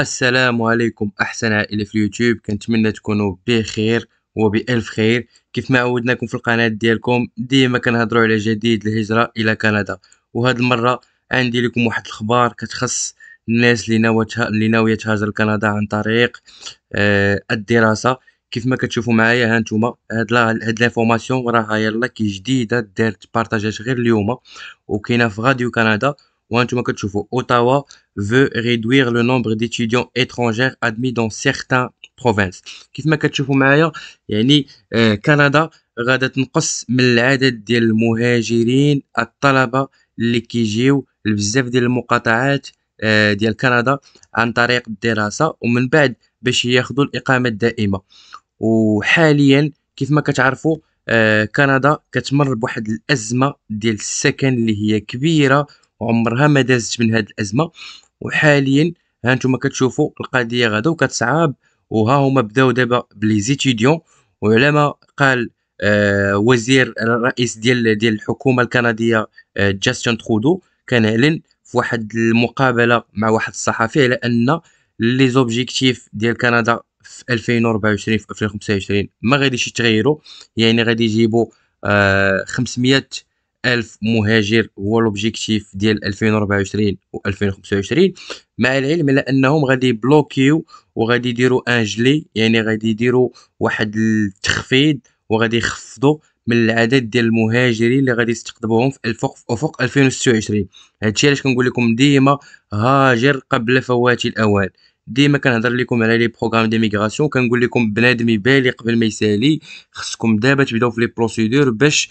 السلام عليكم احسن عائله في اليوتيوب كنتمنى تكونوا بخير وبالف خير كيف ما عودناكم في القناه ديالكم ديما كنهضروا على جديد الهجره الى كندا وهذه المره عندي لكم واحد الخبار كتخص الناس اللي ناويه اللي ناويه تهاجر لكندا عن طريق آه الدراسه كيف ما كتشوفوا معايا ها نتوما هاد هاد لافورماسيون راها يلا كي جديده دارت بارطاجات غير اليوم وكاينه في غاديو كندا وانتم كتشوفوا اوتاوا فو réduire لو nombre d'étudiants اترونجير ادمي دون سيرتان بروفانس كيف ما كتشوفوا معايا يعني كندا غادا تنقص من العدد ديال المهاجرين الطلبه اللي كيجيو لبزاف ديال المقاطعات ديال كندا عن طريق الدراسه ومن بعد باش ياخذوا الاقامه الدائمه وحاليا كيف ما كتعرفوا كندا كتمر بواحد الازمه ديال السكن اللي هي كبيره وعمرها ما دازت من هذه الازمه وحاليا ها نتوما كتشوفوا القضيه غدا وكتصعب وها هما بداو دابا بليزيتيديون وعلى ما قال آه وزير الرئيس ديال ديال الحكومه الكنديه آه جاستون ترودو كان اعلن في واحد المقابله مع واحد الصحفي على ان لي زوبجيكتيف ديال كندا في 2024 في 2025 ما غاديش يتغيروا يعني غادي يجيبوا آه 500 ألف مهاجر هو لوبجيكتيف ديال 2024 و 2025 مع العلم على انهم غادي بلوكيو وغادي يديروا ان جلي يعني غادي يديروا واحد التخفيض وغادي يخفضوا من العدد ديال المهاجرين اللي غادي يستقطبوهم في الفوق افق 2026 هادشي علاش كنقول لكم ديما هاجر قبل فوات الاوان ديما كنهضر لكم على لي بروغرام دي ميغراسيون كنقول لكم بنادم يبالي قبل ما يسالي خصكم دابا تبداو في لي بروسيدور باش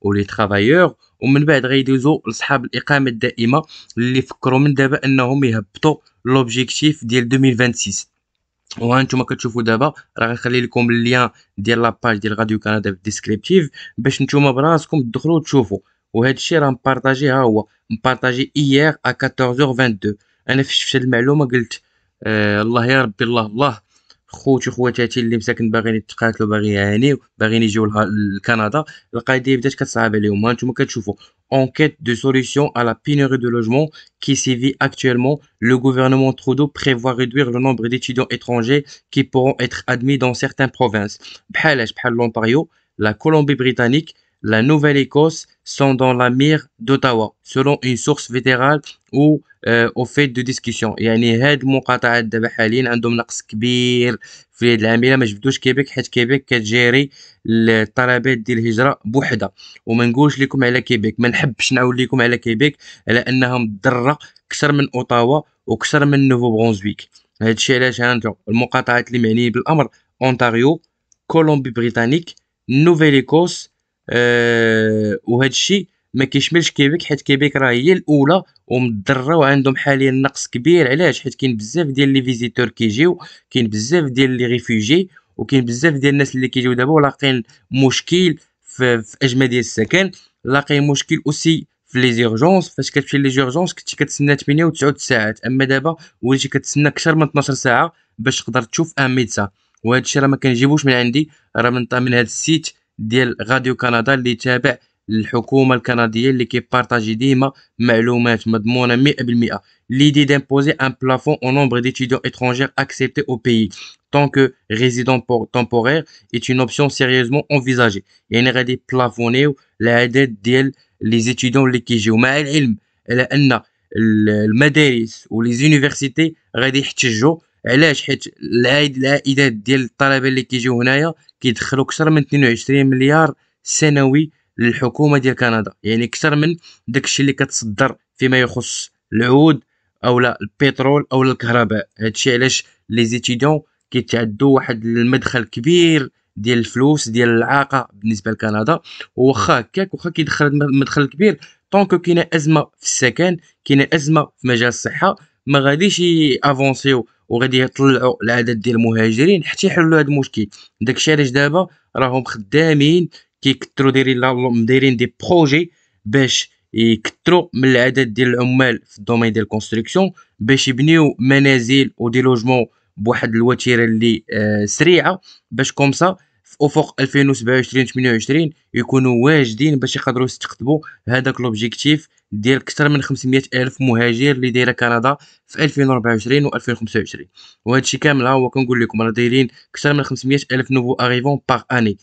ولي ترافايور ومن بعد غيدوزو لصحاب الاقامه الدائمه اللي فكروا من دابا انهم يهبطوا لوبجيكتيف ديال 2026 وهانتوما كتشوفوا دابا راه غنخلي لكم اللين ديال لاباج ديال راديو كندا في الديسكريبتيف باش نتوما براسكم تدخلوا تشوفوا وهذا الشيء راه مبارطاجي ها هو مبارطاجي ايير ا 14h22 انا فاش شفت المعلومه قلت آه الله يا ربي الله الله enquête de solution à la pénurie de logements qui sévit actuellement, le gouvernement Trudeau prévoit réduire le nombre d'étudiants étrangers qui pourront être admis dans certaines provinces. la Colombie-Britannique, la Nouvelle-Écosse sont dans la mire d'Ottawa selon une source fédérale ou euh, au فيد دو ديسكسيون يعني هاد المقاطعات دابا حاليا عندهم نقص كبير في هاد العامله ما جبدوش كيبيك حيت كيبيك كتجيري الطلبات ديال الهجره بوحدها وما نقولش لكم على كيبيك ما نحبش نعاود لكم على كيبيك على انها مضره اكثر من اوطاوا واكثر من نوفو برونزويك هادشي علاش هانتو المقاطعات اللي معنيين بالامر اونتاريو كولومبي بريتانيك نوفيل ايكوس أه وهذا الشيء ما كيشملش كيبيك حيت كيبيك راه هي الاولى ومضره وعندهم حاليا نقص كبير علاش حيت كاين بزاف ديال لي فيزيتور كيجيو كاين بزاف ديال لي ريفوجي وكاين بزاف ديال الناس اللي كيجيو دابا ولاقين مشكل في, في اجمه ديال السكن لاقين مشكل اوسي في لي زيرجونس فاش كتمشي لي زيرجونس كنتي كتسنى 8 و 9 ساعات اما دابا وليتي كتسنى اكثر من 12 ساعه باش تقدر تشوف ان ميدسا وهذا الشيء راه ما كنجيبوش من عندي راه من من هذا السيت ديال راديو كندا اللي تابع الحكومه الكنديه اللي كيبارطاجي ديما معلومات مضمونه 100% l'idée d'imposer un plafond au nombre d'étudiants étrangers acceptés au pays tant que résident temporaire est une option sérieusement envisagée يعني غادي بلافونيو العدد ديال لي زيتيدون اللي كيجيو مع العلم على ان المدارس ولي زونيفرسيتي غادي يحتجوا علاش حيت العائد العائدات ديال الطلبه اللي كيجيو هنايا كيدخلوا اكثر من 22 مليار سنوي للحكومه ديال كندا يعني اكثر من داكشي اللي كتصدر فيما يخص العود او لا البترول او لا الكهرباء هادشي علاش لي زيتيديون كيتعدوا واحد المدخل كبير ديال الفلوس ديال العاقه بالنسبه لكندا واخا هكاك واخا كيدخل مدخل كبير طونكو كاينه ازمه في السكن كاينه ازمه في مجال الصحه ما غاديش افونسيو وغادي يطلعوا العدد ديال المهاجرين حتى يحلوا هذا المشكل داكشي علاش دابا راهم خدامين كيكثروا دايرين دايرين دي بروجي باش يكثروا من العدد ديال العمال في الدومين ديال الكونستركسيون باش يبنيو منازل ودي لوجمون بواحد الوتيره اللي آه سريعه باش كومسا في افق 2027 28 يكونوا واجدين باش يقدروا يستقطبوا هذاك لوبجيكتيف ديال اكثر من 500 الف مهاجر اللي دايره كندا في 2024 و 2025 وهذا الشيء كامل ها هو كنقول لكم راه دايرين اكثر من 500 الف نوفو اريفون بار اني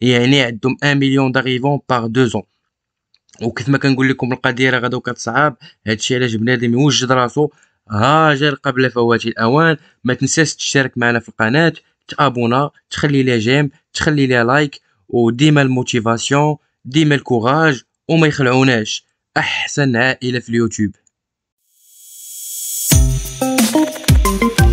يعني عندهم 1 مليون داريفون بار 2 زون وكيف ما كنقول لكم القضيه راه غدا كتصعب هذا الشيء علاش بنادم يوجد راسو هاجر قبل فوات الاوان ما تنساش تشترك معنا في القناه تابونا تخلي لي جيم تخلي لي لايك وديما الموتيفاسيون ديما الكوراج وما يخلعوناش احسن عائله في اليوتيوب